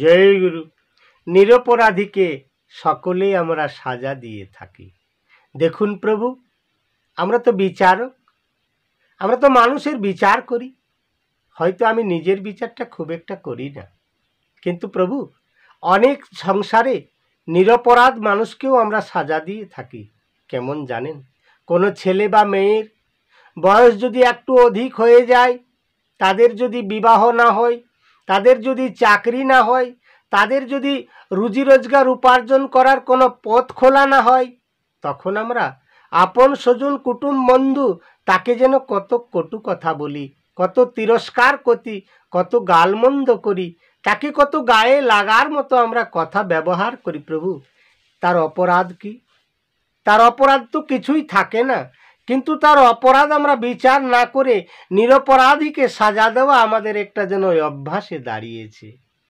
জয় গুরু নিরপরাধীকে সকলেই আমরা সাজা দিয়ে থাকি দেখুন প্রভু আমরা তো বিচারক আমরা তো মানুষের বিচার করি হয়তো আমি নিজের বিচারটা খুব একটা করি না কিন্তু প্রভু অনেক সংসারে নিরপরাধ মানুষকেও আমরা সাজা দিয়ে থাকি কেমন জানেন কোনো ছেলে বা মেয়ের বয়স যদি একটু অধিক হয়ে যায় তাদের যদি বিবাহ না হয় তাদের যদি চাকরি না হয় তাদের যদি রুজি রোজগার উপার্জন করার কোনো পথ খোলা না হয় তখন আমরা আপন স্বজন কুটুম বন্ধু তাকে যেন কত কটু কথা বলি কত তিরস্কার করি কত গালমন্দ করি তাকে কত গায়ে লাগার মতো আমরা কথা ব্যবহার করি প্রভু তার অপরাধ কি তার অপরাধ তো কিছুই থাকে না কিন্তু তার অপরাধ আমরা বিচার না করে নিরপরাধীকে সাজা দেওয়া আমাদের একটা যেন অভ্যাসে দাঁড়িয়েছে